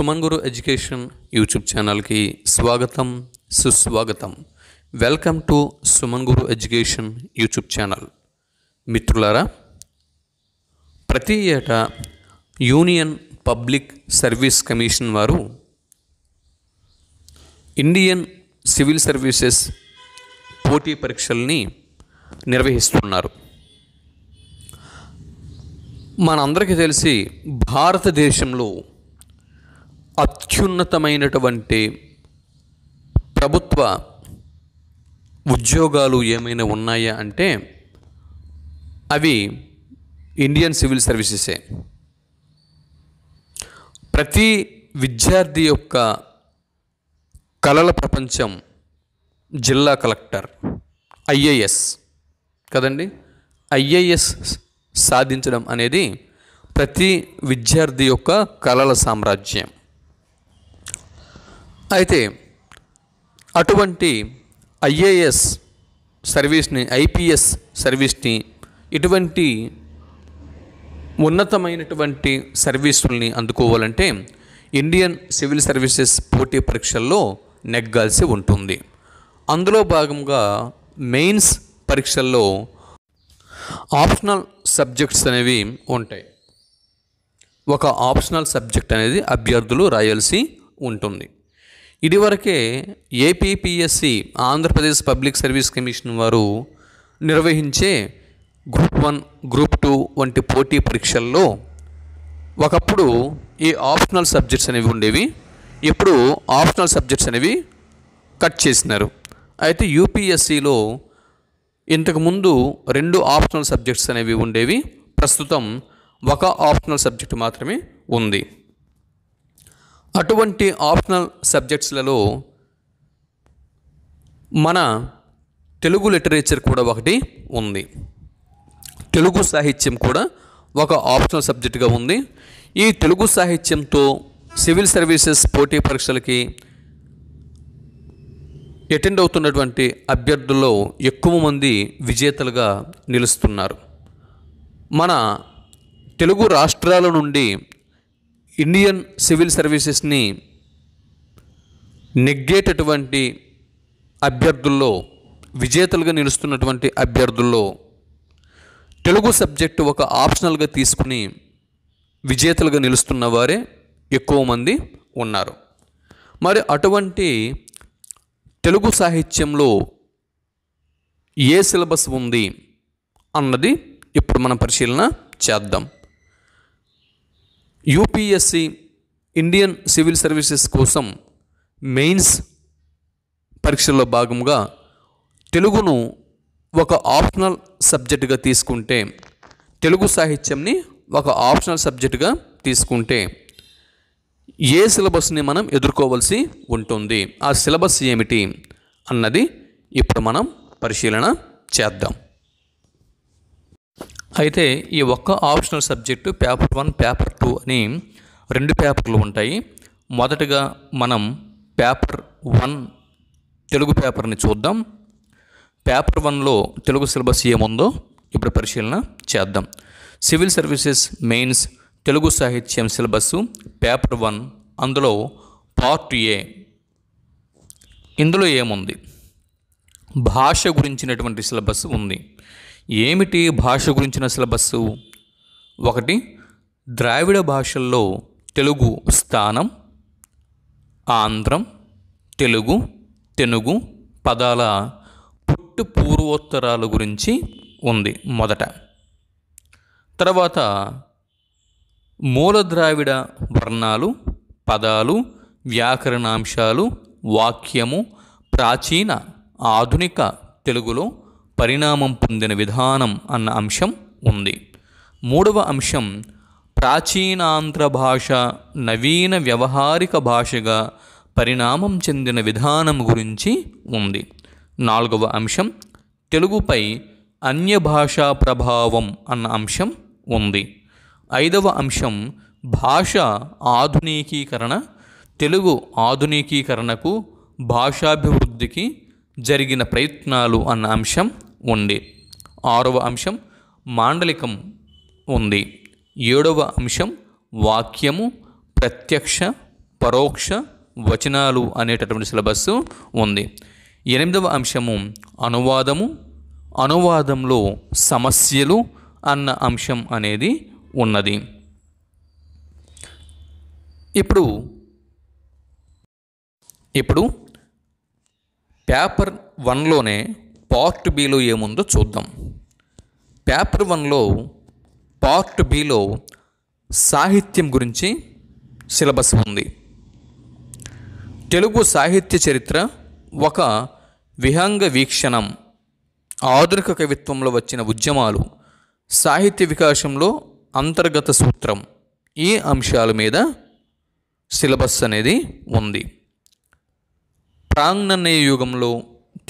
Suman Guru education YouTube ఛానల్కి స్వాగతం సుస్వాగతం welcome to Suman Guru education YouTube channel మిత్రులారా ప్రతి ఏటా యూనియన్ పబ్లిక్ సర్వీస్ కమిషన్ వారు ఇండియన్ సివిల్ సర్వీసెస్ పోటీ పరీక్షల్ని నిర్వహిస్తున్నారు మనందరికీ తెలిసి భారతదేశంలో అత్యున్నతమైనటువంటి ప్రభుత్వ ఉద్యోగాలు ఏమైనా ఉన్నాయా అంటే అవి ఇండియన్ సివిల్ సర్వీసెసే ప్రతి విద్యార్థి యొక్క కళల ప్రపంచం జిల్లా కలెక్టర్ ఐఏఎస్ కదండి ఐఏఎస్ సాధించడం అనేది ప్రతి విద్యార్థి యొక్క కళల సామ్రాజ్యం అయితే అటువంటి ఐఏఎస్ సర్వీస్ని ఐపీఎస్ సర్వీస్ని ఇటువంటి ఉన్నతమైనటువంటి సర్వీసుల్ని అందుకోవాలంటే ఇండియన్ సివిల్ సర్వీసెస్ పోటీ పరీక్షల్లో నెగ్గాల్సి ఉంటుంది అందులో భాగంగా మెయిన్స్ పరీక్షల్లో ఆప్షనల్ సబ్జెక్ట్స్ అనేవి ఉంటాయి ఒక ఆప్షనల్ సబ్జెక్ట్ అనేది అభ్యర్థులు రాయాల్సి ఉంటుంది ఇదివరకే APPSC Andhra Pradesh public service commission వారు నిర్వహించే గ్రూప్ వన్ గ్రూప్ టూ వంటి పోటీ పరీక్షల్లో ఒకప్పుడు ఈ ఆప్షనల్ సబ్జెక్ట్స్ అనేవి ఉండేవి ఇప్పుడు ఆప్షనల్ సబ్జెక్ట్స్ అనేవి కట్ చేసినారు అయితే యూపీఎస్సిలో ఇంతకుముందు రెండు ఆప్షనల్ సబ్జెక్ట్స్ అనేవి ఉండేవి ప్రస్తుతం ఒక ఆప్షనల్ సబ్జెక్ట్ మాత్రమే ఉంది అటువంటి ఆప్షనల్ సబ్జెక్ట్స్లలో మన తెలుగు లిటరేచర్ కూడా ఒకటి ఉంది తెలుగు సాహిత్యం కూడా ఒక ఆప్షనల్ సబ్జెక్టుగా ఉంది ఈ తెలుగు సాహిత్యంతో సివిల్ సర్వీసెస్ పోటీ పరీక్షలకి అటెండ్ అవుతున్నటువంటి అభ్యర్థుల్లో ఎక్కువ మంది విజేతలుగా నిలుస్తున్నారు మన తెలుగు రాష్ట్రాల నుండి ఇండియన్ సివిల్ సర్వీసెస్ని నెగ్గేటటువంటి అభ్యర్థుల్లో విజేతలుగా నిలుస్తున్నటువంటి అభ్యర్థుల్లో తెలుగు సబ్జెక్టు ఒక ఆప్షనల్గా తీసుకుని విజేతలుగా నిలుస్తున్న వారే ఎక్కువ మంది ఉన్నారు మరి అటువంటి తెలుగు సాహిత్యంలో ఏ సిలబస్ ఉంది అన్నది ఇప్పుడు మనం పరిశీలన చేద్దాం యూపీఎస్సి ఇండియన్ సివిల్ సర్వీసెస్ కోసం మెయిన్స్ పరీక్షల్లో భాగంగా తెలుగును ఒక ఆప్షనల్ సబ్జెక్టుగా తీసుకుంటే తెలుగు సాహిత్యంని ఒక ఆప్షనల్ సబ్జెక్టుగా తీసుకుంటే ఏ సిలబస్ని మనం ఎదుర్కోవాల్సి ఉంటుంది ఆ సిలబస్ ఏమిటి అన్నది ఇప్పుడు మనం పరిశీలన చేద్దాం అయితే ఈ ఒక్క optional subject paper one paper two అని రెండు పేపర్లు ఉంటాయి మొదటగా మనం పేపర్ వన్ తెలుగు పేపర్ని చూద్దాం పేపర్ వన్లో తెలుగు సిలబస్ ఏముందో ఇప్పుడు పరిశీలన చేద్దాం సివిల్ సర్వీసెస్ మెయిన్స్ తెలుగు సాహిత్యం సిలబస్సు పేపర్ వన్ అందులో పార్ట్ ఏ ఇందులో ఏముంది భాష గురించినటువంటి సిలబస్ ఉంది ఏమిటి భాష గురించిన సిలబస్సు ఒకటి ద్రావిడ భాషల్లో తెలుగు స్థానం ఆంధ్రం తెలుగు తెనుగు పదాల పుట్టు పూర్వోత్తరాల గురించి ఉంది మొదట తర్వాత మూల ద్రావిడ వర్ణాలు పదాలు వ్యాకరణాంశాలు వాక్యము ప్రాచీన ఆధునిక తెలుగులో పరిణామం పొందిన విధానం అన్న అంశం ఉంది మూడవ అంశం ప్రాచీనాంధ్ర భాష నవీన వ్యవహారిక భాషగా పరిణామం చెందిన విధానం గురించి ఉంది నాలుగవ అంశం తెలుగుపై అన్య భాషా ప్రభావం అన్న అంశం ఉంది ఐదవ అంశం భాష ఆధునికీకరణ తెలుగు ఆధునికీకరణకు భాషాభివృద్ధికి జరిగిన ప్రయత్నాలు అన్న అంశం ఉంది ఆరవ అంశం మాండలికం ఉంది ఏడవ అంశం వాక్యము ప్రత్యక్ష పరోక్ష వచనాలు అనేటటువంటి సిలబస్ ఉంది ఎనిమిదవ అంశము అనువాదము అనువాదంలో సమస్యలు అన్న అంశం అనేది ఉన్నది ఇప్పుడు ఇప్పుడు పేపర్ వన్లోనే పార్ట్ బిలో ఏముందో చూద్దాం పేపర్ వన్లో పార్ట్ బిలో సాహిత్యం గురించి సిలబస్ ఉంది తెలుగు సాహిత్య చరిత్ర ఒక విహంగ వీక్షణం ఆధునిక కవిత్వంలో వచ్చిన ఉద్యమాలు సాహిత్య వికాసంలో అంతర్గత సూత్రం ఈ అంశాల మీద సిలబస్ అనేది ఉంది ప్రాంగణనీయ యుగంలో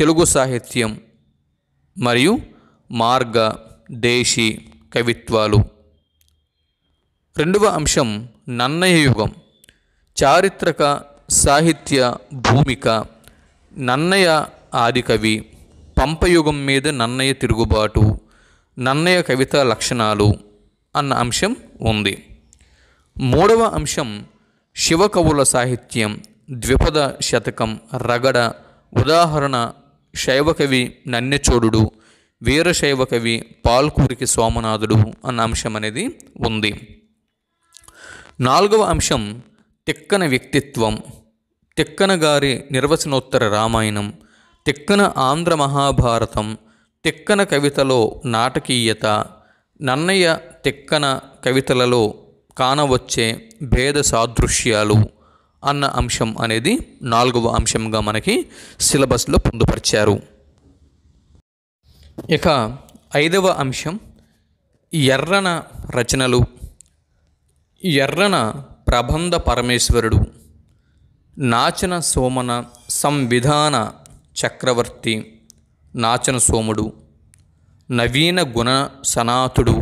తెలుగు సాహిత్యం మరియు మార్గ దేశీ కవిత్వాలు రెండవ అంశం నన్నయ యుగం చారిత్రక సాహిత్య భూమిక నన్నయ ఆదికవి పంపయుగం మీద నన్నయ తిరుగుబాటు నన్నయ కవిత లక్షణాలు అన్న అంశం ఉంది మూడవ అంశం శివకవుల సాహిత్యం ద్విపద శతకం రగడ ఉదాహరణ శైవకవి నన్నెచోడు వీరశైవకవి పాల్కూరికి సోమనాథుడు అన్న అంశం అనేది ఉంది నాలుగవ అంశం తిక్కన వ్యక్తిత్వం తిక్కన గారి నిర్వచనోత్తర రామాయణం తిక్కన ఆంధ్ర మహాభారతం తిక్కన కవితలో నాటకీయత నన్నయ్య తిక్కన కవితలలో కానవచ్చే భేద సాదృశ్యాలు అన్న అంశం అనేది నాలుగవ అంశంగా మనకి సిలబస్లో పొందుపరిచారు ఇక ఐదవ అంశం ఎర్రన రచనలు ఎర్రన ప్రబంధ పరమేశ్వరుడు నాచన సోమన సంవిధాన చక్రవర్తి నాచన సోముడు నవీన గుణ సనాతుడు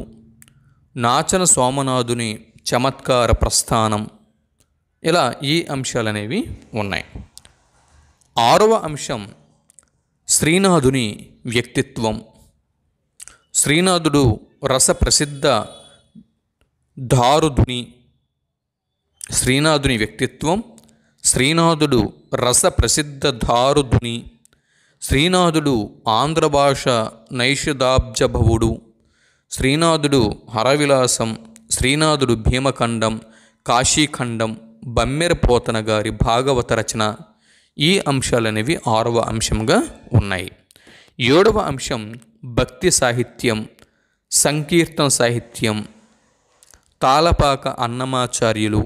నాచన సోమనాథుని చమత్కార ప్రస్థానం ఇలా ఈ అంశాలు అనేవి ఉన్నాయి ఆరవ అంశం శ్రీనాథుని వ్యక్తిత్వం శ్రీనాథుడు రసప్రసిద్ధ దారుధుని శ్రీనాథుని వ్యక్తిత్వం శ్రీనాథుడు రసప్రసిద్ధ దారుధుని శ్రీనాథుడు ఆంధ్ర భాష నైషదాబ్జభవుడు శ్రీనాథుడు హరవిలాసం శ్రీనాథుడు భీమఖండం కాశీఖండం బమ్మెరపోతన గారి భాగవత రచన ఈ అంశాలనేవి ఆరవ అంశంగా ఉన్నాయి ఏడవ అంశం భక్తి సాహిత్యం సంకీర్తన సాహిత్యం తాళపాక అన్నమాచార్యులు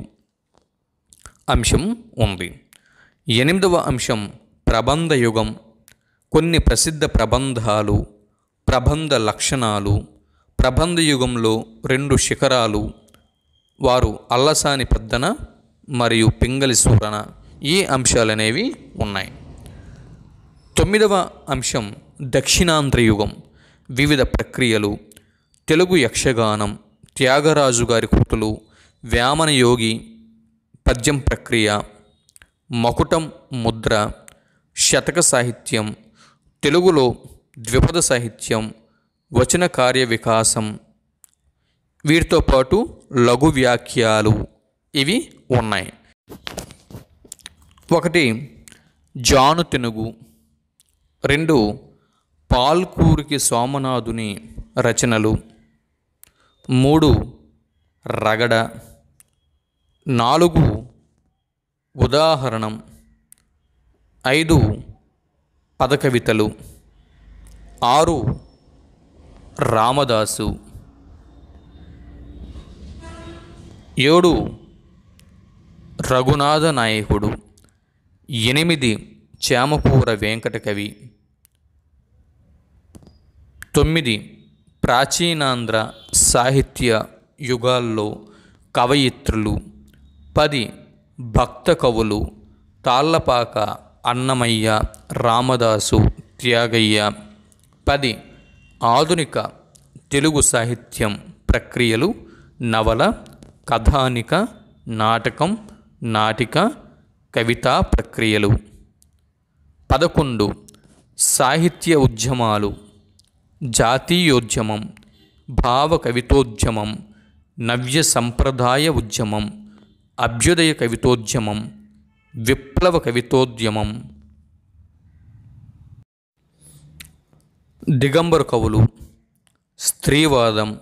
అంశం ఉంది ఎనిమిదవ అంశం ప్రబంధ యుగం కొన్ని ప్రసిద్ధ ప్రబంధాలు ప్రబంధ లక్షణాలు ప్రబంధ యుగంలో రెండు శిఖరాలు వారు అల్లసాని పెద్దన మరియు పింగలి స్ఫురణ ఈ అంశాలనేవి ఉన్నాయి తొమ్మిదవ అంశం దక్షిణాంధ్రయుగం వివిధ ప్రక్రియలు తెలుగు యక్షగానం త్యాగరాజు గారి కృతులు వ్యామన యోగి పద్యం ప్రక్రియ మకుటం ముద్ర శతక సాహిత్యం తెలుగులో ద్విపద సాహిత్యం వచన కార్య వికాసం వీటితో పాటు లఘు వ్యాఖ్యాలు ఇవి ఉన్నాయి ఒకటి జాను తెనుగు రెండు పాల్కూరికి సోమనాథుని రచనలు మూడు రగడ నాలుగు ఉదాహరణం ఐదు పదకవితలు ఆరు రామదాసు ఏడు రఘునాథ నాయకుడు ఎనిమిది చేమపూర వెంకటకవి తొమ్మిది ప్రాచీనాంధ్ర సాహిత్య యుగాల్లో కవయిత్రులు పది భక్త కవులు తాళ్లపాక అన్నమయ్య రామదాసు త్యాగయ్య పది ఆధునిక తెలుగు సాహిత్యం ప్రక్రియలు నవల కథానిక నాటకం నాటిక కవితా ప్రక్రియలు పదకొండు సాహిత్య ఉద్యమాలు జాతీయోద్యమం భావ కవితోద్యమం నవ్య సంప్రదాయ ఉద్యమం అభ్యుదయ కవితోద్యమం విప్లవ కవితోద్యమం దిగంబర కవులు స్త్రీవాదం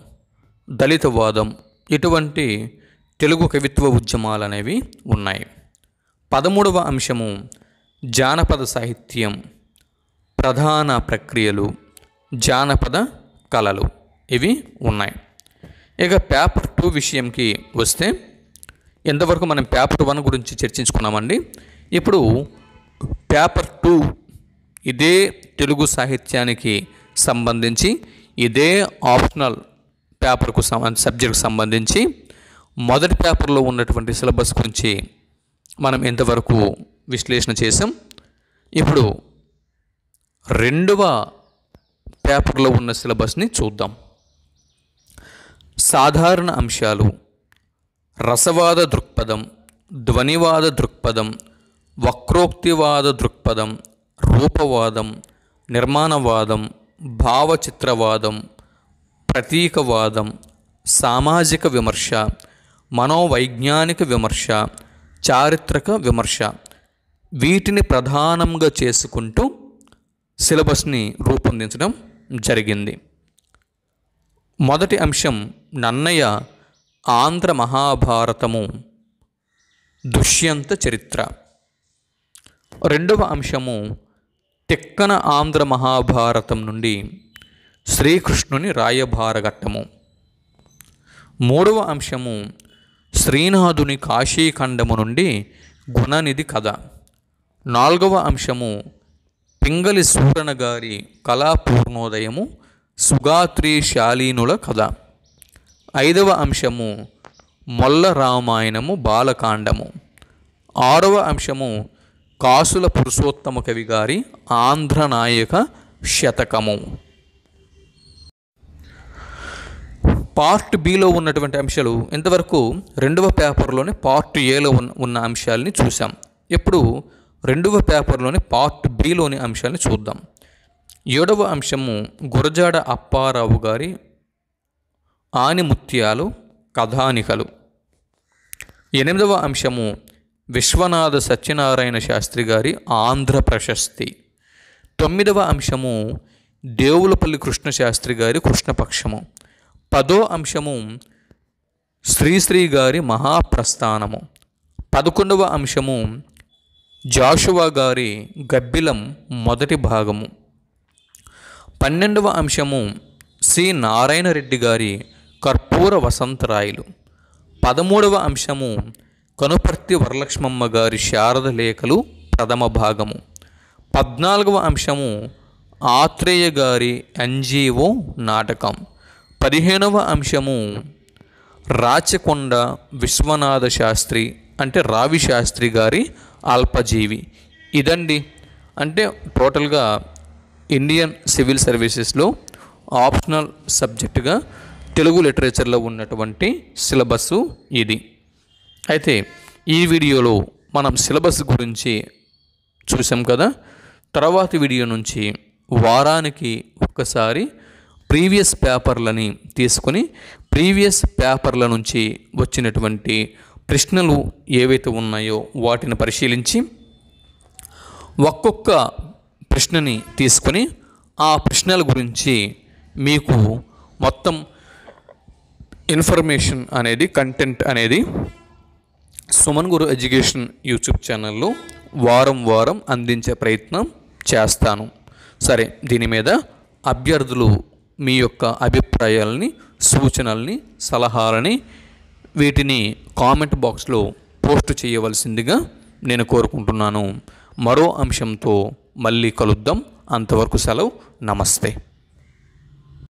దళితవాదం ఇటువంటి తెలుగు కవిత్వ ఉద్యమాలు అనేవి ఉన్నాయి పదమూడవ అంశము జానపద సాహిత్యం ప్రధాన ప్రక్రియలు జానపద కళలు ఇవి ఉన్నాయి ఇక పేపర్ టూ విషయంకి వస్తే ఎంతవరకు మనం పేపర్ వన్ గురించి చర్చించుకున్నామండి ఇప్పుడు పేపర్ టూ ఇదే తెలుగు సాహిత్యానికి సంబంధించి ఇదే ఆప్షనల్ పేపర్కు సబ్జెక్ట్కు సంబంధించి మొదటి పేపర్లో ఉన్నటువంటి సిలబస్ గురించి మనం ఇంతవరకు విశ్లేషణ చేసాం ఇప్పుడు రెండవ పేపర్లో ఉన్న సిలబస్ని చూద్దాం సాధారణ అంశాలు రసవాద దృక్పథం ధ్వనివాద దృక్పథం వక్రోక్తివాద దృక్పథం రూపవాదం నిర్మాణవాదం భావచిత్రవాదం ప్రతీకవాదం సామాజిక విమర్శ మనోవైజ్ఞానిక విమర్శ చారిత్రక విమర్శ వీటిని ప్రధానంగా చేసుకుంటూ సిలబస్ని రూపొందించడం జరిగింది మొదటి అంశం నన్నయ్య ఆంధ్ర మహాభారతము దుష్యంత చరిత్ర రెండవ అంశము తిక్కన ఆంధ్ర మహాభారతం నుండి శ్రీకృష్ణుని రాయభారఘట్టము మూడవ అంశము శ్రీనాథుని కాశీఖండము నుండి గుణనిధి కథ నాలుగవ అంశము పింగలి సూరణ గారి కళాపూర్ణోదయము సుగాత్రి శాలీనుల కథ ఐదవ అంశము మొల్ల రామాయణము బాలకాండము ఆరవ అంశము కాసుల పురుషోత్తమ కవి గారి ఆంధ్రనాయక శతకము పార్ట్ బిలో ఉన్నటువంటి అంశాలు ఇంతవరకు రెండవ పేపర్లోని పార్ట్ ఏలో ఉన్న ఉన్న అంశాలని చూసాం ఇప్పుడు రెండవ పేపర్లోని పార్ట్ బిలోని అంశాలని చూద్దాం ఏడవ అంశము గురజాడ అప్పారావు గారి ఆనిముత్యాలు కథానికలు ఎనిమిదవ అంశము విశ్వనాథ సత్యనారాయణ శాస్త్రి గారి ఆంధ్ర ప్రశస్తి తొమ్మిదవ అంశము దేవులపల్లి కృష్ణశాస్త్రి గారి కృష్ణపక్షము పదో అంశము శ్రీశ్రీ గారి మహాప్రస్థానము పదకొండవ అంశము జాషువా గారి గబ్బిలం మొదటి భాగము పన్నెండవ అంశము సి నారాయణ రెడ్డి గారి కర్పూర వసంతరాయలు పదమూడవ అంశము కనుపర్తి వరలక్ష్మమ్మ గారి శారద లేఖలు ప్రథమ భాగము పద్నాలుగవ అంశము ఆత్రేయ గారి ఎన్జిఓ నాటకం పదిహేనవ అంశము రాచకొండ విశ్వనాథ శాస్త్రి అంటే రావి శాస్త్రి గారి అల్పజీవి ఇదండి అంటే టోటల్గా ఇండియన్ సివిల్ సర్వీసెస్లో ఆప్షనల్ సబ్జెక్టుగా తెలుగు లిటరేచర్లో ఉన్నటువంటి సిలబస్సు ఇది అయితే ఈ వీడియోలో మనం సిలబస్ గురించి చూసాం కదా తర్వాతి వీడియో నుంచి వారానికి ఒక్కసారి ప్రీవియస్ పేపర్లని తీసుకొని ప్రీవియస్ పేపర్ల నుంచి వచ్చినటువంటి ప్రశ్నలు ఏవైతే ఉన్నాయో వాటిని పరిశీలించి ఒక్కొక్క ప్రశ్నని తీసుకొని ఆ ప్రశ్నల గురించి మీకు మొత్తం ఇన్ఫర్మేషన్ అనేది కంటెంట్ అనేది సుమన్ గురు ఎడ్యుకేషన్ యూట్యూబ్ ఛానల్లో వారం వారం అందించే ప్రయత్నం చేస్తాను సరే దీని మీద అభ్యర్థులు మీ యొక్క అభిప్రాయాలని సూచనల్ని సలహాలని వీటిని కామెంట్ బాక్స్లో పోస్ట్ చేయవలసిందిగా నేను కోరుకుంటున్నాను మరో అంశంతో మళ్ళీ కలుద్దాం అంతవరకు సెలవు నమస్తే